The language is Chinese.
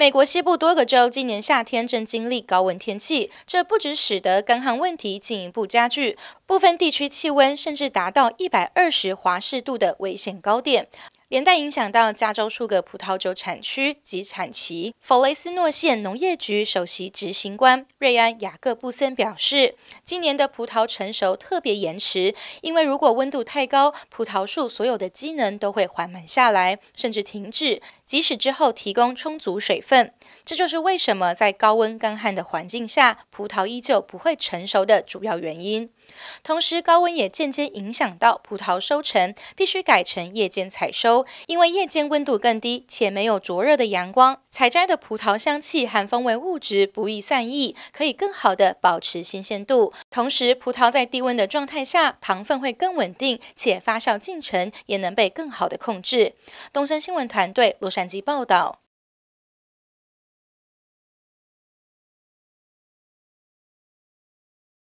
美国西部多个州今年夏天正经历高温天气，这不只使得干旱问题进一步加剧，部分地区气温甚至达到一百二十华氏度的危险高点，连带影响到加州数个葡萄酒产区及产期。佛雷斯诺县农业局首席执行官瑞安·雅各布森表示：“今年的葡萄成熟特别延迟，因为如果温度太高，葡萄树所有的机能都会缓慢下来，甚至停止。”即使之后提供充足水分，这就是为什么在高温干旱的环境下，葡萄依旧不会成熟的主要原因。同时，高温也间接影响到葡萄收成，必须改成夜间采收，因为夜间温度更低，且没有灼热的阳光，采摘的葡萄香气含风味物质不易散逸，可以更好的保持新鲜度。同时，葡萄在低温的状态下，糖分会更稳定，且发酵进程也能被更好的控制。东森新闻团队，点击报道。